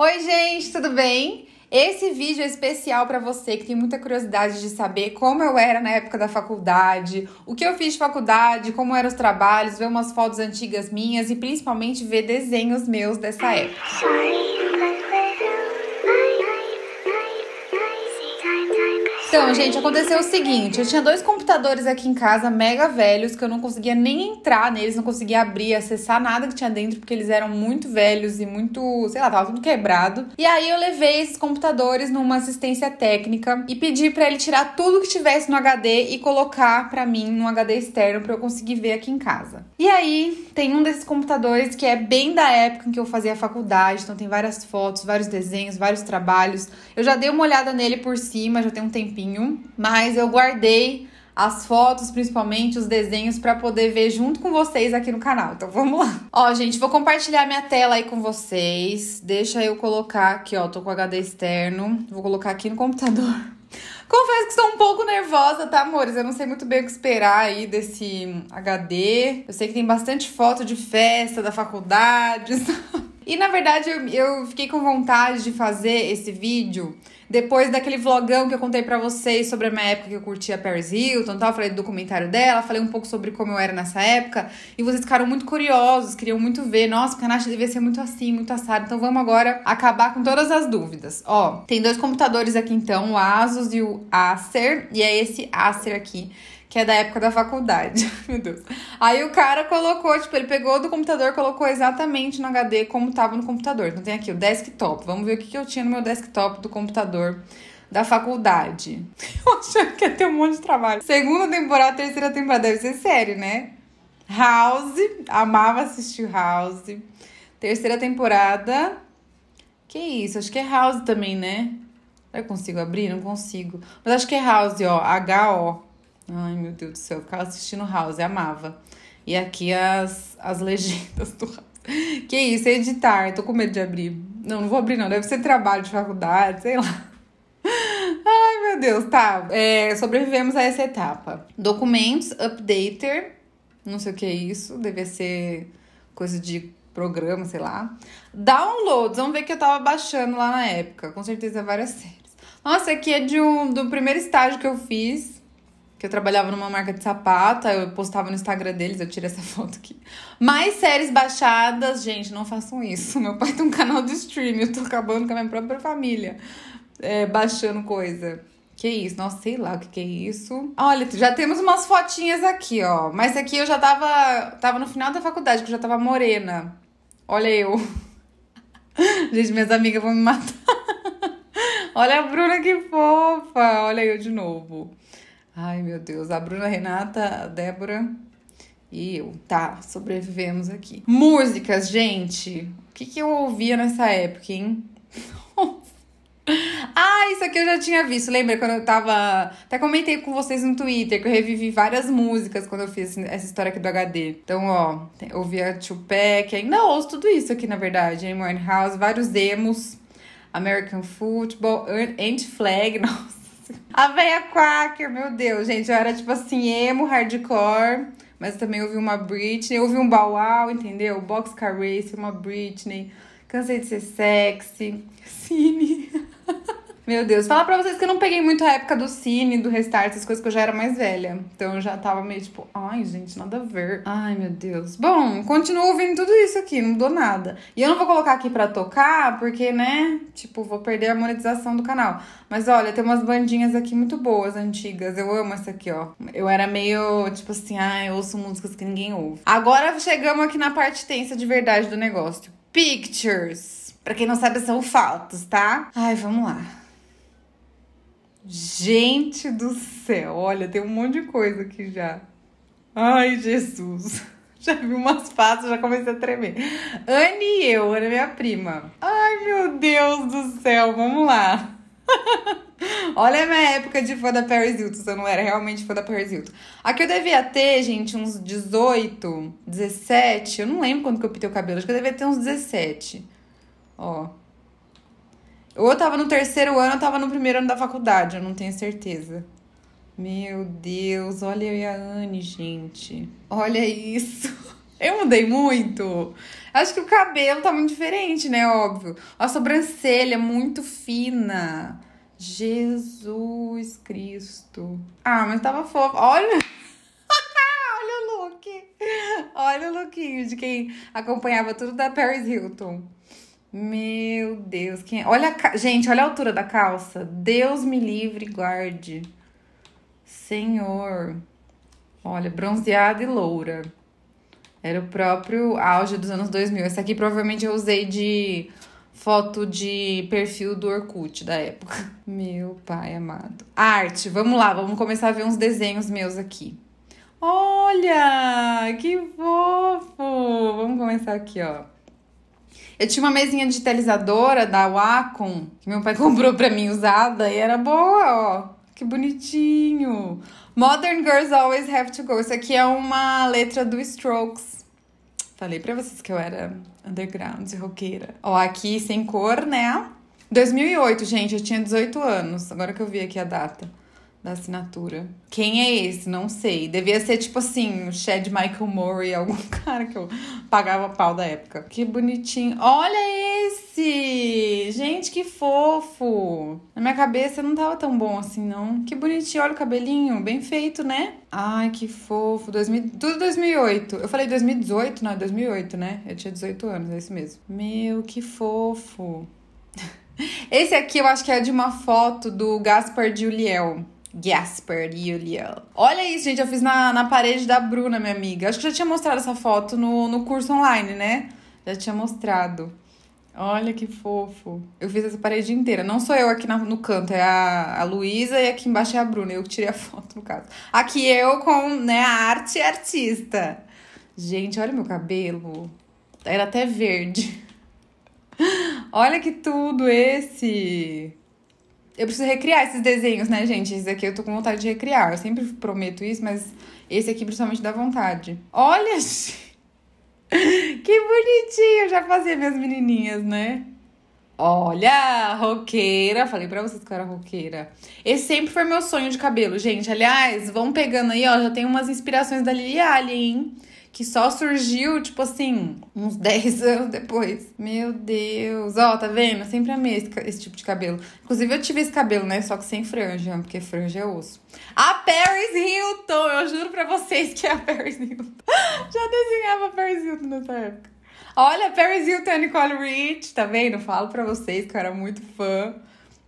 Oi, gente, tudo bem? Esse vídeo é especial para você que tem muita curiosidade de saber como eu era na época da faculdade, o que eu fiz de faculdade, como eram os trabalhos, ver umas fotos antigas minhas e principalmente ver desenhos meus dessa época. Então, gente, aconteceu o seguinte: eu tinha dois computadores aqui em casa, mega velhos, que eu não conseguia nem entrar neles, não conseguia abrir, acessar nada que tinha dentro, porque eles eram muito velhos e muito, sei lá, tava tudo quebrado. E aí eu levei esses computadores numa assistência técnica e pedi para ele tirar tudo que tivesse no HD e colocar para mim num HD externo para eu conseguir ver aqui em casa. E aí tem um desses computadores que é bem da época em que eu fazia a faculdade, então tem várias fotos, vários desenhos, vários trabalhos. Eu já dei uma olhada nele por cima, já tem um tempinho tempinho, mas eu guardei as fotos, principalmente os desenhos, para poder ver junto com vocês aqui no canal. Então vamos lá. Ó, gente, vou compartilhar minha tela aí com vocês. Deixa eu colocar aqui, ó, tô com HD externo. Vou colocar aqui no computador. Confesso que estou um pouco nervosa, tá, amores? Eu não sei muito bem o que esperar aí desse HD. Eu sei que tem bastante foto de festa, da faculdade, E na verdade eu, eu fiquei com vontade de fazer esse vídeo depois daquele vlogão que eu contei para vocês sobre a minha época que eu curtia Paris Hilton tal, falei do documentário dela, falei um pouco sobre como eu era nessa época, e vocês ficaram muito curiosos, queriam muito ver, nossa, o Canacha devia ser muito assim, muito assado, então vamos agora acabar com todas as dúvidas. Ó, tem dois computadores aqui então, o Asus e o Acer, e é esse Acer aqui que é da época da faculdade. Meu Deus. Aí o cara colocou, tipo, ele pegou do computador, colocou exatamente no HD como tava no computador. Então tem aqui o desktop. Vamos ver o que, que eu tinha no meu desktop do computador da faculdade. Eu achava que ia ter um monte de trabalho. Segunda temporada, terceira temporada, deve ser série, né? House, amava assistir House. Terceira temporada. Que isso, acho que é House também, né? Eu consigo abrir? Não consigo. Mas acho que é House, ó. H-O. Ai, meu Deus do céu, eu ficava assistindo House, amava. E aqui as, as legendas do House. Que isso, é editar, tô com medo de abrir. Não, não vou abrir não, deve ser trabalho de faculdade, sei lá. Ai, meu Deus, tá. É, sobrevivemos a essa etapa. Documentos, updater, não sei o que é isso, deve ser coisa de programa, sei lá. Downloads, vamos ver que eu tava baixando lá na época, com certeza várias séries. Nossa, aqui é de um, do primeiro estágio que eu fiz, que eu trabalhava numa marca de sapata, eu postava no Instagram deles, eu tirei essa foto aqui. Mais séries baixadas, gente, não façam isso. Meu pai tem um canal de stream, eu tô acabando com a minha própria família é, baixando coisa. Que isso? Nossa, sei lá o que, que é isso. Olha, já temos umas fotinhas aqui, ó. Mas aqui eu já tava, tava no final da faculdade, que eu já tava morena. Olha eu. gente, minhas amigas vão me matar. olha a Bruna que fofa. Olha eu de novo. Ai, meu Deus, a Bruna, a Renata, a Débora e eu. Tá, sobrevivemos aqui. Músicas, gente. O que, que eu ouvia nessa época, hein? ah, isso aqui eu já tinha visto. Lembra quando eu tava. Até comentei com vocês no Twitter que eu revivi várias músicas quando eu fiz essa história aqui do HD. Então, ó, ouvia Tupac, ainda ouço tudo isso aqui, na verdade. Amy House, vários demos, American Football, Ant flag nossa. A véia Quaker, meu Deus, gente. Eu era tipo assim, emo, hardcore. Mas também ouvi uma Britney, ouvi um Wow, entendeu? Boxcar Race, uma Britney. Cansei de ser sexy. Cine. Meu Deus, falar pra vocês que eu não peguei muito a época do cine, do restart, essas coisas que eu já era mais velha. Então eu já tava meio tipo, ai, gente, nada a ver. Ai, meu Deus. Bom, continuo ouvindo tudo isso aqui, não mudou nada. E eu não vou colocar aqui pra tocar, porque, né, tipo, vou perder a monetização do canal. Mas olha, tem umas bandinhas aqui muito boas, antigas. Eu amo essa aqui, ó. Eu era meio, tipo assim, ai, eu ouço músicas que ninguém ouve. Agora chegamos aqui na parte tensa de verdade do negócio. Pictures. Pra quem não sabe, são fotos, tá? Ai, vamos lá. Gente do céu, olha, tem um monte de coisa aqui já. Ai, Jesus. Já vi umas pastas, já comecei a tremer. Anne e eu, Ana minha prima. Ai, meu Deus do céu, vamos lá. Olha a minha época de fã da Paris Hilton, se eu não era realmente fã da Paris Hilton. Aqui eu devia ter, gente, uns 18, 17. Eu não lembro quando que eu pintei o cabelo, acho que eu devia ter uns 17. Ó, ou eu tava no terceiro ano, ou eu tava no primeiro ano da faculdade, eu não tenho certeza. Meu Deus, olha eu e a Anne, gente. Olha isso. Eu mudei muito. Acho que o cabelo tá muito diferente, né? Óbvio. A sobrancelha é muito fina. Jesus Cristo. Ah, mas tava fofo. Olha. Olha o look. Olha o lookinho de quem acompanhava tudo da Paris Hilton. Meu Deus, quem é? Olha, gente, olha a altura da calça. Deus me livre e guarde. Senhor. Olha, bronzeada e loura. Era o próprio auge dos anos 2000. Essa aqui provavelmente eu usei de foto de perfil do Orkut da época. Meu pai amado. Arte, vamos lá, vamos começar a ver uns desenhos meus aqui. Olha, que fofo! Vamos começar aqui, ó. Eu tinha uma mesinha digitalizadora da Wacom, que meu pai comprou pra mim usada, e era boa, ó. Que bonitinho. Modern Girls Always Have to Go. Isso aqui é uma letra do Strokes. Falei pra vocês que eu era underground, roqueira. Ó, aqui sem cor, né? 2008, gente, eu tinha 18 anos. Agora que eu vi aqui a data da assinatura. Quem é esse? Não sei. Devia ser tipo assim, o Chad Michael Murray, algum cara que eu pagava pau da época. Que bonitinho. Olha esse! Gente, que fofo! Na minha cabeça não tava tão bom assim, não. Que bonitinho, olha o cabelinho, bem feito, né? Ai, que fofo. 2000... Tudo 2008. Eu falei 2018, não, é 2008, né? Eu tinha 18 anos, é isso mesmo. Meu, que fofo. Esse aqui eu acho que é de uma foto do Gaspar Uliel. Gasper Yulia. Olha isso, gente. Eu fiz na, na parede da Bruna, minha amiga. Acho que já tinha mostrado essa foto no, no curso online, né? Já tinha mostrado. Olha que fofo. Eu fiz essa parede inteira. Não sou eu aqui na, no canto, é a, a Luísa e aqui embaixo é a Bruna. Eu que tirei a foto, no caso. Aqui eu com né, a arte e artista. Gente, olha meu cabelo. Era até verde. olha que tudo esse. Eu preciso recriar esses desenhos, né, gente? Esse aqui eu tô com vontade de recriar. Eu sempre prometo isso, mas esse aqui principalmente dá vontade. Olha! que bonitinho! Eu já fazia minhas menininhas, né? Olha, roqueira. Falei pra vocês que eu era roqueira. Esse sempre foi meu sonho de cabelo, gente. Aliás, vão pegando aí, ó. Já tem umas inspirações da Lily Allen, hein? que só surgiu, tipo assim, uns 10 anos depois. Meu Deus. Ó, tá vendo? Eu sempre amei esse, esse, tipo de cabelo. Inclusive, eu tive esse cabelo, né? Só que sem franja, porque franja é osso. A Paris Hilton! Eu juro pra vocês que é a Paris Hilton. Já desenhava a Paris Hilton nessa época. Olha, Paris Hilton e é Nicole Rich, tá vendo? falo pra vocês que eu era muito fã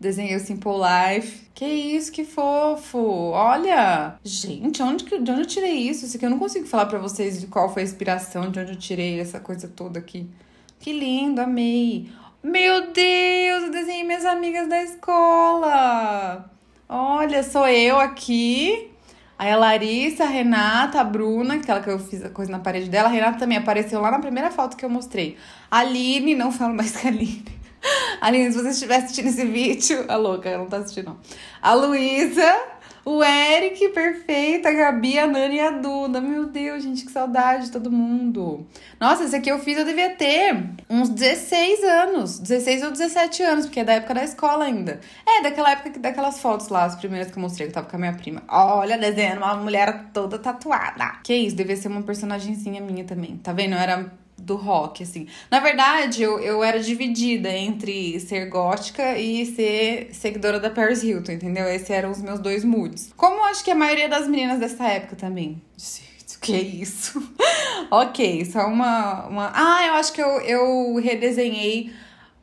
desenhei o Simple Life. Que isso, que fofo! Olha! Gente, onde, de onde eu tirei isso? Isso aqui eu não consigo falar para vocês de qual foi a inspiração, de onde eu tirei essa coisa toda aqui. Que lindo, amei! Meu Deus, eu desenhei minhas amigas da escola! Olha, sou eu aqui. Aí a Larissa, a Renata, a Bruna, aquela que eu fiz a coisa na parede dela, a Renata também apareceu lá na primeira foto que eu mostrei. A Aline, não falo mais que a Aline. Aline, se você estiver assistindo esse vídeo. A é louca, ela não tá assistindo, não. A Luísa, o Eric, perfeita, a Gabi, a Nani e a Duda. Meu Deus, gente, que saudade de todo mundo. Nossa, esse aqui eu fiz, eu devia ter uns 16 anos. 16 ou 17 anos, porque é da época da escola ainda. É, daquela época, daquelas fotos lá, as primeiras que eu mostrei, que eu tava com a minha prima. Olha, desenhando uma mulher toda tatuada. Que isso, devia ser uma personagemzinha minha também. Tá vendo? Eu era do rock, assim. Na verdade, eu, eu era dividida entre ser gótica e ser seguidora da Paris Hilton, entendeu? Esses eram os meus dois moods. Como acho que a maioria das meninas dessa época também. Gente, que isso? ok, só uma, uma. Ah, eu acho que eu, eu redesenhei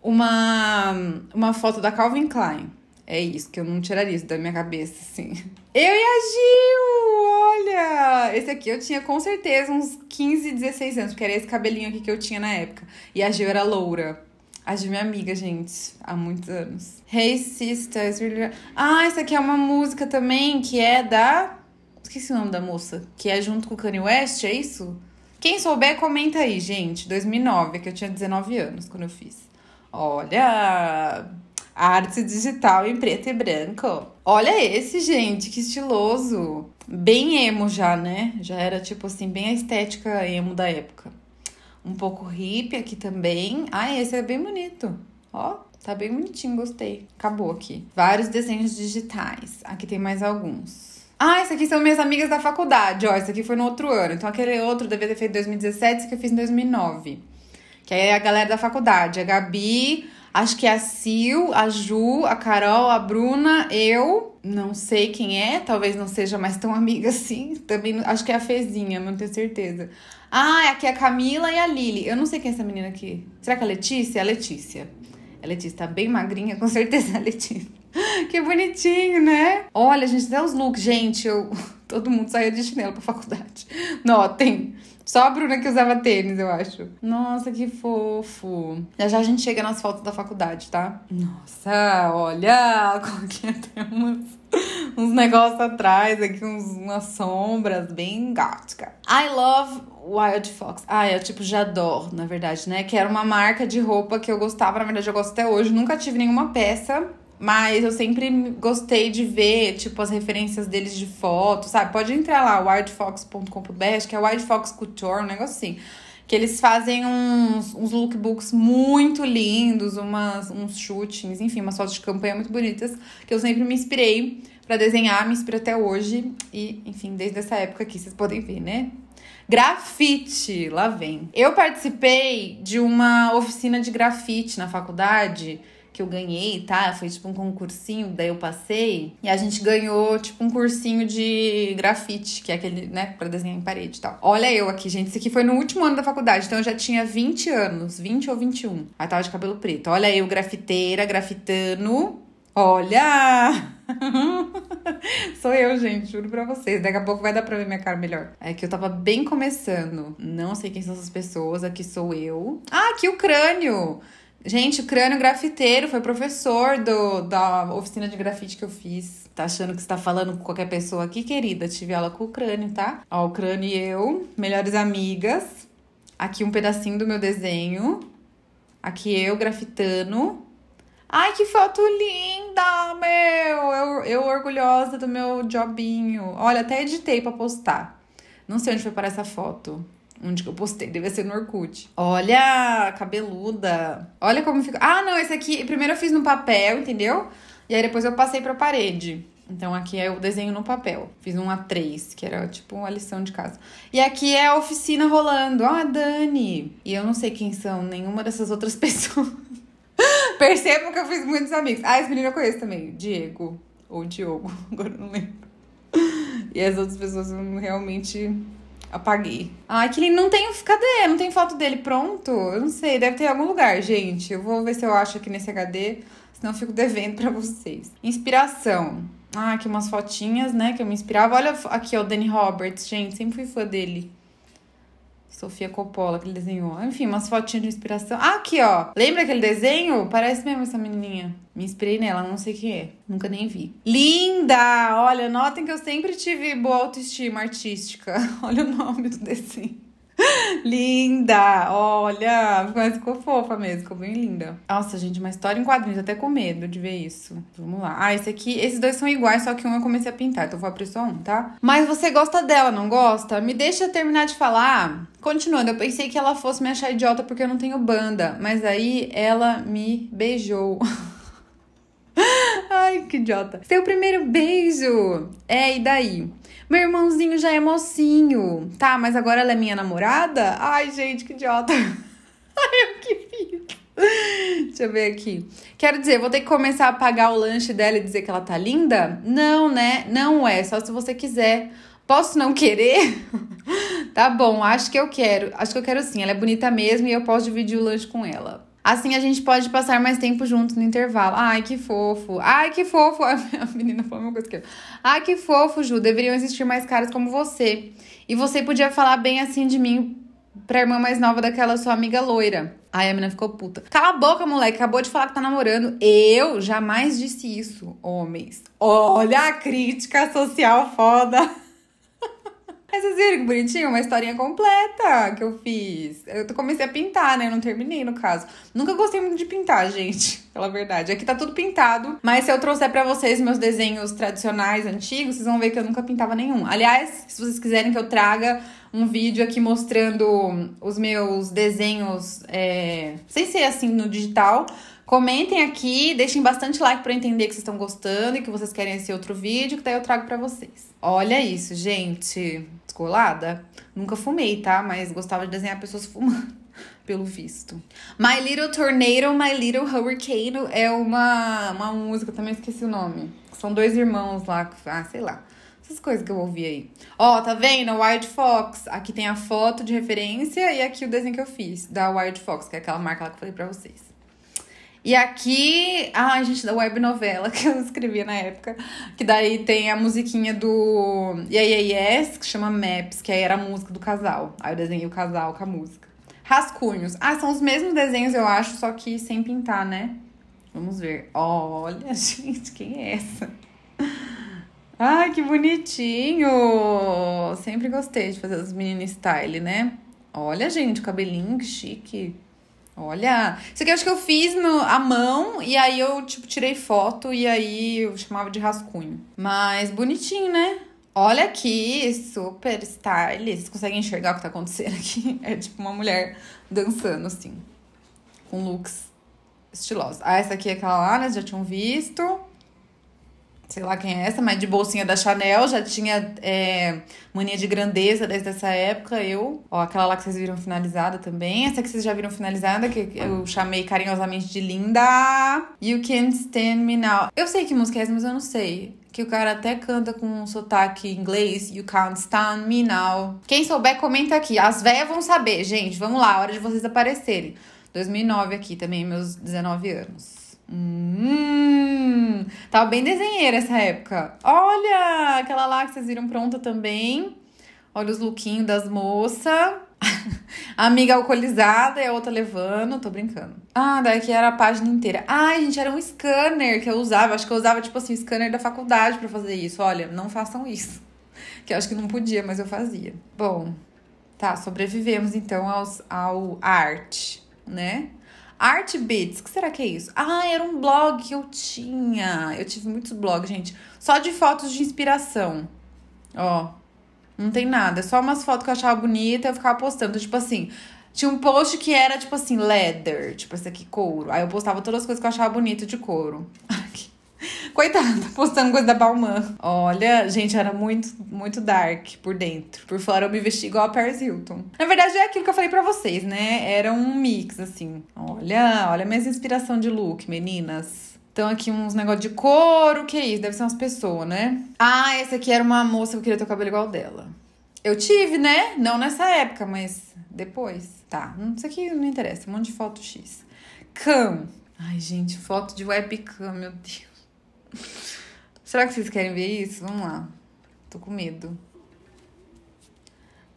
uma, uma foto da Calvin Klein. É isso, que eu não tiraria isso da minha cabeça, assim. Eu e a Gil! Olha! Esse aqui eu tinha com certeza uns 15, 16 anos, porque era esse cabelinho aqui que eu tinha na época. E a Gil era loura. A Gil é minha amiga, gente, há muitos anos. Hey Sisters. Ah, essa aqui é uma música também que é da. Esqueci o nome da moça. Que é junto com o Kanye West, é isso? Quem souber, comenta aí, gente. 2009, que eu tinha 19 anos quando eu fiz. Olha! Arte digital em preto e branco. Olha esse, gente, que estiloso. Bem emo já, né? Já era tipo assim, bem a estética emo da época. Um pouco hippie aqui também. Ah, esse é bem bonito. Ó, tá bem bonitinho, gostei. Acabou aqui. Vários desenhos digitais. Aqui tem mais alguns. Ah, esse aqui são minhas amigas da faculdade. Ó, esse aqui foi no outro ano. Então aquele outro devia ter feito em 2017, esse que eu fiz em 2009. Que aí é a galera da faculdade. A Gabi, Acho que é a Sil, a Ju, a Carol, a Bruna, eu. Não sei quem é, talvez não seja mais tão amiga assim. Também acho que é a Fezinha, não tenho certeza. Ah, aqui é a Camila e a Lili. Eu não sei quem é essa menina aqui. Será que é a Letícia? É a Letícia. É a Letícia tá bem magrinha, com certeza é a Letícia. que bonitinho, né? Olha, gente, até os looks. Gente, eu... todo mundo saiu de chinelo pra faculdade. Notem. Só a Bruna que usava tênis, eu acho. Nossa, que fofo. Já já a gente chega nas fotos da faculdade, tá? Nossa, olha, coloquei até umas uns negócios atrás aqui, uns, umas sombras bem gótica. I love Wild Fox. Ah, eu é, tipo jador, na verdade, né? Que era uma marca de roupa que eu gostava, na verdade eu gosto até hoje. Nunca tive nenhuma peça mas eu sempre gostei de ver, tipo, as referências deles de foto, sabe? Pode entrar lá, wildfox.com.br, que é Wild Fox Couture, um negócio assim. Que eles fazem uns, uns lookbooks muito lindos, umas, uns shootings, enfim, umas fotos de campanha muito bonitas, que eu sempre me inspirei para desenhar, me inspiro até hoje. E, enfim, desde essa época aqui, vocês podem ver, né? Grafite, lá vem. Eu participei de uma oficina de grafite na faculdade que eu ganhei, tá? Foi tipo um concursinho, daí eu passei. E a gente ganhou, tipo, um cursinho de grafite, que é aquele, né, pra desenhar em parede e tal. Olha eu aqui, gente. Isso aqui foi no último ano da faculdade, então eu já tinha 20 anos, 20 ou 21. Aí tava de cabelo preto. Olha eu, grafiteira, grafitano. Olha! Sou eu, gente, juro pra vocês. Daqui a pouco vai dar pra ver minha cara melhor. É que eu tava bem começando. Não sei quem são essas pessoas. Aqui sou eu. Ah, aqui o crânio! Gente, o crânio grafiteiro foi professor do, da oficina de grafite que eu fiz. Tá achando que você tá falando com qualquer pessoa aqui, querida? Tive aula com o crânio, tá? Ó, o crânio e eu, melhores amigas. Aqui um pedacinho do meu desenho. Aqui eu grafitando. Ai, que foto linda, meu! Eu, eu orgulhosa do meu jobinho. Olha, até editei pra postar. Não sei onde foi parar essa foto. Onde que eu postei? deve ser no Orkut. Olha, cabeluda. Olha como ficou. Ah, não, esse aqui. Primeiro eu fiz no papel, entendeu? E aí depois eu passei pra parede. Então aqui é o desenho no papel. Fiz um A3, que era tipo uma lição de casa. E aqui é a oficina rolando. Ah, Dani! E eu não sei quem são nenhuma dessas outras pessoas. Percebam que eu fiz muitos amigos. Ah, esse menino eu conheço também. Diego. Ou Diogo. Agora eu não lembro. E as outras pessoas realmente Apaguei. Ai, que lindo. Não tem. Cadê? Não tem foto dele pronto? Eu não sei. Deve ter em algum lugar, gente. Eu vou ver se eu acho aqui nesse HD. Senão eu fico devendo para vocês. Inspiração. Ah, aqui umas fotinhas, né? Que eu me inspirava. Olha aqui, ó, o Danny Roberts, gente. Sempre fui fã dele. Sofia Coppola que ele desenhou. Enfim, umas fotinhas de inspiração. Ah, aqui, ó. Lembra aquele desenho? Parece mesmo essa menininha. Me inspirei nela, não sei quem é. Nunca nem vi. Linda! Olha, notem que eu sempre tive boa autoestima artística. Olha o nome do desenho. linda! Olha, mas ficou fofa mesmo, ficou bem linda. Nossa, gente, uma história em quadrinhos, até com medo de ver isso. Vamos lá. Ah, esse aqui, esses dois são iguais, só que um eu comecei a pintar, então vou abrir só um, tá? Mas você gosta dela, não gosta? Me deixa terminar de falar. Continuando, eu pensei que ela fosse me achar idiota porque eu não tenho banda, mas aí ela me beijou. Ai, que idiota. Seu primeiro beijo. É, e daí? Meu irmãozinho já é mocinho. Tá, mas agora ela é minha namorada? Ai, gente, que idiota. Ai, eu que fiz. Deixa eu ver aqui. Quero dizer, vou ter que começar a pagar o lanche dela e dizer que ela tá linda? Não, né? Não é, só se você quiser. Posso não querer? tá bom, acho que eu quero. Acho que eu quero sim. Ela é bonita mesmo e eu posso dividir o lanche com ela. Assim a gente pode passar mais tempo junto no intervalo. Ai, que fofo. Ai, que fofo. A menina falou uma coisa que eu. Ai, que fofo, Ju. Deveriam existir mais caras como você. E você podia falar bem assim de mim pra irmã mais nova daquela sua amiga loira. Ai, a menina ficou puta. Cala a boca, moleque. Acabou de falar que tá namorando. Eu jamais disse isso, homens. Olha a crítica social foda. Aí vocês viram que bonitinho? Uma historinha completa que eu fiz. Eu comecei a pintar, né? Eu não terminei, no caso. Nunca gostei muito de pintar, gente. Pela verdade. Aqui tá tudo pintado. Mas se eu trouxer para vocês meus desenhos tradicionais, antigos, vocês vão ver que eu nunca pintava nenhum. Aliás, se vocês quiserem que eu traga um vídeo aqui mostrando os meus desenhos, é... sem ser assim no digital, Comentem aqui, deixem bastante like para entender que vocês estão gostando e que vocês querem esse outro vídeo, que daí eu trago para vocês. Olha isso, gente descolada. Nunca fumei, tá? Mas gostava de desenhar pessoas fumando, pelo visto. My Little Tornado, My Little Hurricane é uma, uma música, também esqueci o nome. São dois irmãos lá, ah, sei lá. Essas coisas que eu ouvi aí. Ó, oh, tá vendo? Wild Fox. Aqui tem a foto de referência e aqui o desenho que eu fiz da Wild Fox, que é aquela marca lá que eu falei pra vocês. E aqui, ai gente, da web novela que eu escrevi na época, que daí tem a musiquinha do Yes, que chama Maps, que aí era a música do casal. Aí eu desenhei o casal com a música. Rascunhos. Ah, são os mesmos desenhos, eu acho, só que sem pintar, né? Vamos ver. Olha, gente, quem é essa? Ai, que bonitinho! Sempre gostei de fazer os meninos style, né? Olha, gente, o cabelinho, que chique. Olha, isso aqui eu acho que eu fiz no, a mão e aí eu, tipo, tirei foto e aí eu chamava de rascunho. Mas bonitinho, né? Olha aqui, super style. Vocês conseguem enxergar o que tá acontecendo aqui? É tipo uma mulher dançando, assim, com looks estilosos. Ah, essa aqui é aquela lá, né? Já tinham visto sei lá quem é essa, mas de bolsinha da Chanel, já tinha é, mania de grandeza desde essa época. Eu, ó, aquela lá que vocês viram finalizada também, essa que vocês já viram finalizada, que eu chamei carinhosamente de Linda. You Can't Stand Me Now. Eu sei que música é essa, mas eu não sei. Que o cara até canta com um sotaque inglês, You Can't Stand Me Now. Quem souber, comenta aqui. As véias vão saber, gente. Vamos lá, hora de vocês aparecerem. 2009 aqui também, meus 19 anos. Hum, tava bem desenheira essa época. Olha, aquela lá que vocês viram pronta também. Olha os lookinhos das moças. amiga alcoolizada e é a outra levando, tô brincando. Ah, daqui era a página inteira. Ai, gente, era um scanner que eu usava. Acho que eu usava, tipo assim, o scanner da faculdade para fazer isso. Olha, não façam isso. Que eu acho que não podia, mas eu fazia. Bom, tá, sobrevivemos então aos, ao arte, né? Art Beats, que será que é isso? Ah, era um blog que eu tinha. Eu tive muitos blogs, gente. Só de fotos de inspiração. Ó, não tem nada. É só umas fotos que eu achava bonita e eu ficava postando. Então, tipo assim, tinha um post que era, tipo assim, leather. Tipo, esse aqui, couro. Aí eu postava todas as coisas que eu achava bonita de couro. Coitada, tá postando coisa da Balmain. Olha, gente, era muito, muito dark por dentro. Por fora eu me vesti igual a Paris Hilton. Na verdade, é aquilo que eu falei para vocês, né? Era um mix, assim. Olha, olha minhas inspiração de look, meninas. Então, aqui uns negócios de couro. que é isso? Deve ser umas pessoas, né? Ah, essa aqui era uma moça que eu queria ter o cabelo igual dela. Eu tive, né? Não nessa época, mas depois. Tá, isso aqui não interessa. Um monte de foto X. Cam. Ai, gente, foto de webcam, meu Deus. Será que vocês querem ver isso? Vamos lá. Tô com medo.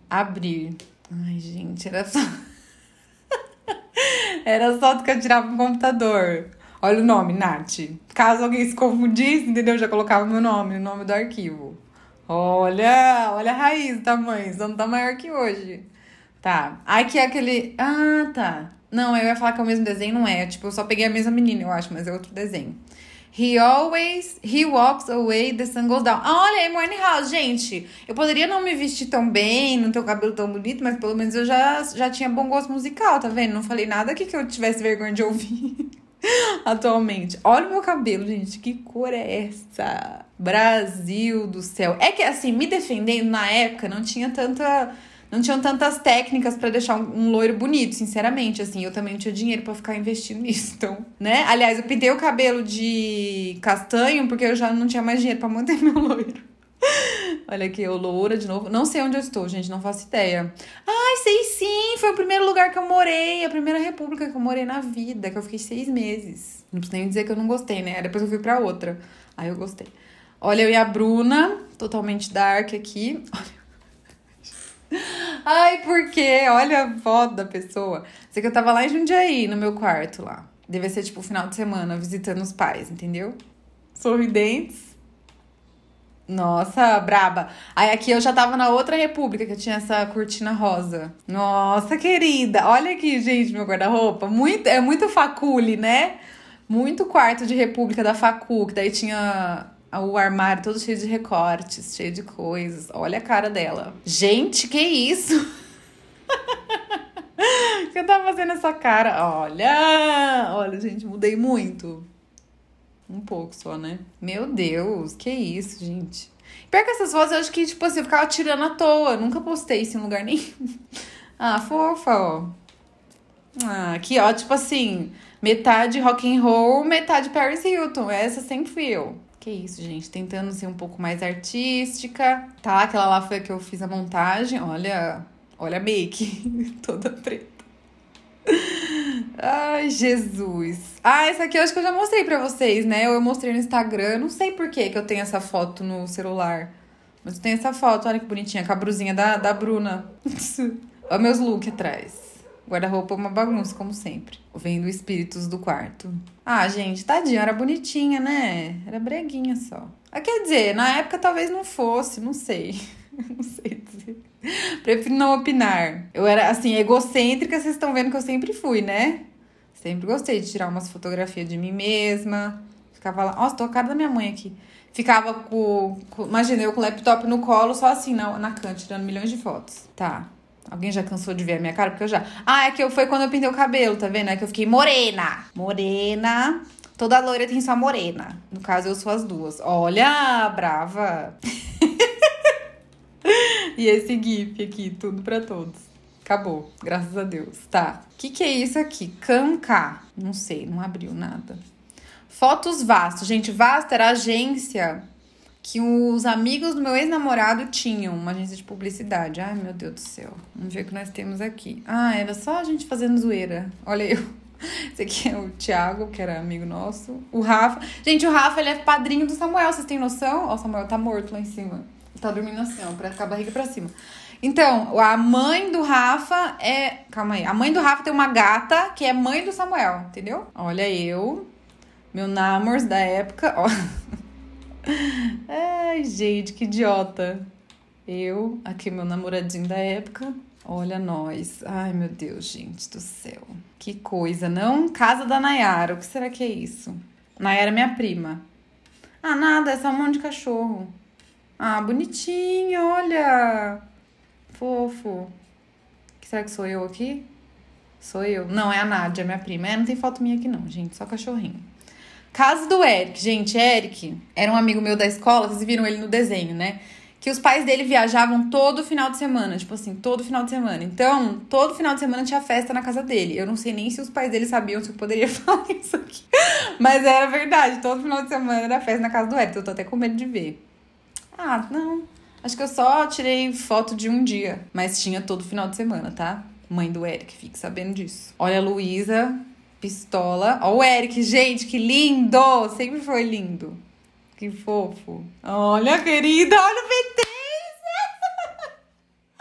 Abrir. Ai, gente, era só. era só do que eu tirava no computador. Olha o nome, Nath. Caso alguém se confundisse, entendeu? já colocava o meu nome, o nome do arquivo. Olha, olha a raiz do tamanho. Isso não tá maior que hoje. Tá. Aqui é aquele. Ah, tá. Não, eu ia falar que é o mesmo desenho, não é. Tipo, eu só peguei a mesma menina, eu acho, mas é outro desenho. He always, he walks away, the sun goes down. Ah, olha, Amy é House, gente. Eu poderia não me vestir tão bem, não ter o cabelo tão bonito, mas pelo menos eu já, já tinha bom gosto musical, tá vendo? Não falei nada aqui que eu tivesse vergonha de ouvir atualmente. Olha o meu cabelo, gente. Que cor é essa? Brasil do céu. É que assim, me defendendo na época, não tinha tanta não tinham tantas técnicas para deixar um, loiro bonito, sinceramente, assim. Eu também não tinha dinheiro para ficar investindo nisso, então, né? Aliás, eu pintei o cabelo de castanho porque eu já não tinha mais dinheiro para manter meu loiro. Olha aqui, eu loura de novo. Não sei onde eu estou, gente, não faço ideia. Ai, sei sim, foi o primeiro lugar que eu morei, a primeira república que eu morei na vida, que eu fiquei seis meses. Não preciso nem dizer que eu não gostei, né? Depois eu fui pra outra. Aí eu gostei. Olha, eu e a Bruna, totalmente dark aqui. Olha Ai, porque olha a foto da pessoa. Sei que eu tava lá em Jundiaí, no meu quarto lá. Devia ser tipo final de semana, visitando os pais, entendeu? Sorridentes. Nossa, braba. Aí aqui eu já tava na outra república que eu tinha essa cortina rosa. Nossa, querida. Olha aqui, gente, meu guarda-roupa. Muito, é muito facule, né? Muito quarto de república da facu, que daí tinha o armário todo cheio de recortes, cheio de coisas. Olha a cara dela. Gente, que isso? que eu tava fazendo essa cara? Olha! Olha, gente, mudei muito. Um pouco só, né? Meu Deus, que isso, gente. Pior que essas fotos, eu acho que, tipo assim, eu ficava tirando à toa. Nunca postei isso em lugar nenhum. ah, fofa, ó. Ah, aqui, ó, tipo assim, metade rock and roll, metade Paris Hilton. Essa sempre fui eu. Que isso, gente. Tentando ser um pouco mais artística, tá? Aquela lá foi a que eu fiz a montagem. Olha, olha a make toda preta. Ai, Jesus. Ah, essa aqui eu acho que eu já mostrei pra vocês, né? Eu mostrei no Instagram. Não sei por que que eu tenho essa foto no celular. Mas eu tenho essa foto, olha que bonitinha, com a brusinha da, da Bruna. Olha meus looks atrás. Guarda-roupa é uma bagunça, como sempre. Vendo espíritos do quarto. Ah, gente, tadinha, era bonitinha, né? Era breguinha só. Ah, quer dizer, na época talvez não fosse, não sei. não sei dizer. Prefiro não opinar. Eu era, assim, egocêntrica, vocês estão vendo que eu sempre fui, né? Sempre gostei de tirar umas fotografias de mim mesma. Ficava lá. Nossa, tô a cara da minha mãe aqui. Ficava com. com imagina, eu com o laptop no colo, só assim, na, na tirando milhões de fotos. Tá. Alguém já cansou de ver a minha cara? Porque eu já. Ah, é que eu foi quando eu pintei o cabelo, tá vendo? É que eu fiquei morena. Morena. Toda loira tem sua morena. No caso, eu sou as duas. Olha, brava. e esse GIF aqui, tudo para todos. Acabou, graças a Deus. Tá. O que, que é isso aqui? Canca. Não sei, não abriu nada. Fotos Vasto. Gente, Vasto era agência que os amigos do meu ex-namorado tinham uma agência de publicidade. Ai, meu Deus do céu. Vamos ver o que nós temos aqui. Ah, era só a gente fazendo zoeira. Olha eu. Esse aqui é o Thiago, que era amigo nosso. O Rafa. Gente, o Rafa, ele é padrinho do Samuel, vocês têm noção? Ó, o Samuel tá morto lá em cima. tá dormindo assim, ó, pra, com a barriga pra cima. Então, a mãe do Rafa é. Calma aí. A mãe do Rafa tem uma gata que é mãe do Samuel, entendeu? Olha eu. Meu namors da época, ó. Ai, gente, que idiota. Eu, aqui meu namoradinho da época, olha nós. Ai, meu Deus, gente do céu. Que coisa, não? Casa da Nayara, o que será que é isso? Nayara é minha prima. Ah, nada, é só um monte de cachorro. Ah, bonitinho, olha. Fofo. Que será que sou eu aqui? Sou eu. Não, é a Nádia, minha prima. É, não tem foto minha aqui não, gente, só cachorrinho. Caso do Eric, gente, Eric era um amigo meu da escola, vocês viram ele no desenho, né? Que os pais dele viajavam todo final de semana, tipo assim, todo final de semana. Então, todo final de semana tinha festa na casa dele. Eu não sei nem se os pais dele sabiam se eu poderia falar isso aqui. Mas era verdade, todo final de semana era festa na casa do Eric. Eu tô até com medo de ver. Ah, não. Acho que eu só tirei foto de um dia, mas tinha todo final de semana, tá? Mãe do Eric, fique sabendo disso. Olha, Luísa, Pistola. Ó, o Eric, gente, que lindo! Sempre foi lindo. Que fofo. Olha, querida, olha o PT!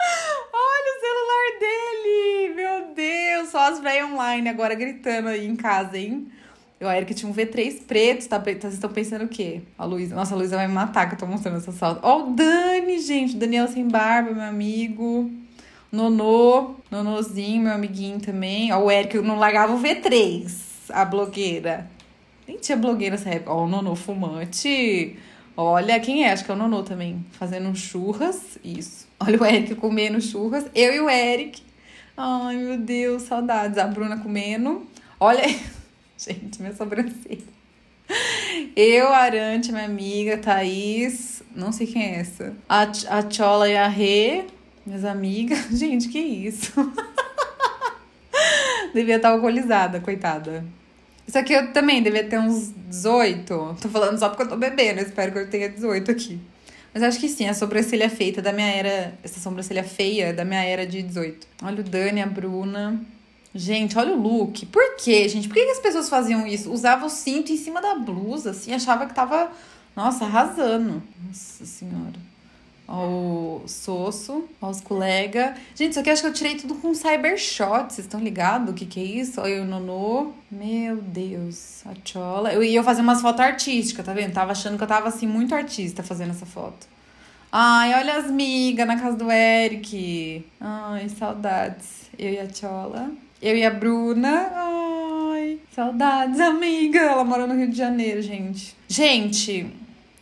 olha o celular dele! Meu Deus, só as velhas online agora gritando aí em casa, hein? O Eric tinha um V3 preto, tá, vocês estão pensando o quê? A Luísa, nossa, a Luísa vai me matar que eu tô mostrando essa salto. Ó, o Dani, gente, o Daniel sem barba, meu amigo. Nonô, Nonozinho, meu amiguinho também. Ó, o Eric não largava o V3, a blogueira. Nem tinha blogueira essa época. Ó, o Nonô fumante. Olha, quem é? Acho que é o Nonô também. Fazendo churras. Isso. Olha o Eric comendo churras. Eu e o Eric. Ai, meu Deus, saudades. A Bruna comendo. Olha. Gente, minha sobrancelha. Eu, Arante, minha amiga, Thaís, não sei quem é essa. A, a Chola e a Rê. Minhas amigas. Gente, que isso? devia estar alcoolizada, coitada. Isso aqui eu também devia ter uns 18. Tô falando só porque eu tô bebendo, espero que eu tenha 18 aqui. Mas acho que sim, a sobrancelha feita da minha era. Essa sobrancelha feia da minha era de 18. Olha o Dani, a Bruna. Gente, olha o look. Por quê, gente? Por que, que as pessoas faziam isso? Usava o cinto em cima da blusa, assim, achava que tava. Nossa, arrasando. Nossa senhora ao Sosso, aos colegas. Gente, isso aqui acho que eu tirei tudo com cybershot, vocês estão ligados? O que, que é isso? Olha o Nonô. Meu Deus, a Chola. Eu ia fazer umas fotos artísticas, tá vendo? Tava achando que eu tava assim, muito artista fazendo essa foto. Ai, olha as migas na casa do Eric. Ai, saudades. Eu e a Chola. Eu e a Bruna. Ai, saudades, amiga. Ela mora no Rio de Janeiro, gente. Gente,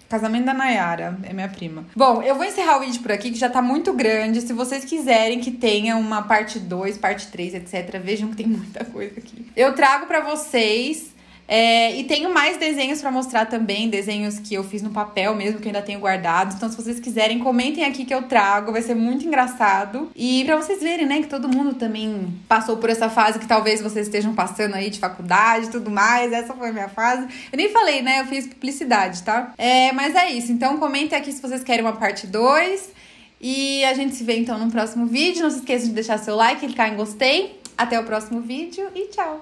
Casamento da Nayara, é minha prima. Bom, eu vou encerrar o vídeo por aqui, que já tá muito grande. Se vocês quiserem que tenha uma parte 2, parte 3, etc., vejam que tem muita coisa aqui. Eu trago para vocês é, e tenho mais desenhos para mostrar também, desenhos que eu fiz no papel mesmo, que eu ainda tenho guardados. Então, se vocês quiserem, comentem aqui que eu trago, vai ser muito engraçado. E para vocês verem, né, que todo mundo também passou por essa fase que talvez vocês estejam passando aí de faculdade e tudo mais. Essa foi a minha fase. Eu nem falei, né, eu fiz publicidade, tá? É, mas é isso. Então, comentem aqui se vocês querem uma parte 2. E a gente se vê então no próximo vídeo. Não se esqueçam de deixar seu like, clicar em gostei. Até o próximo vídeo e tchau!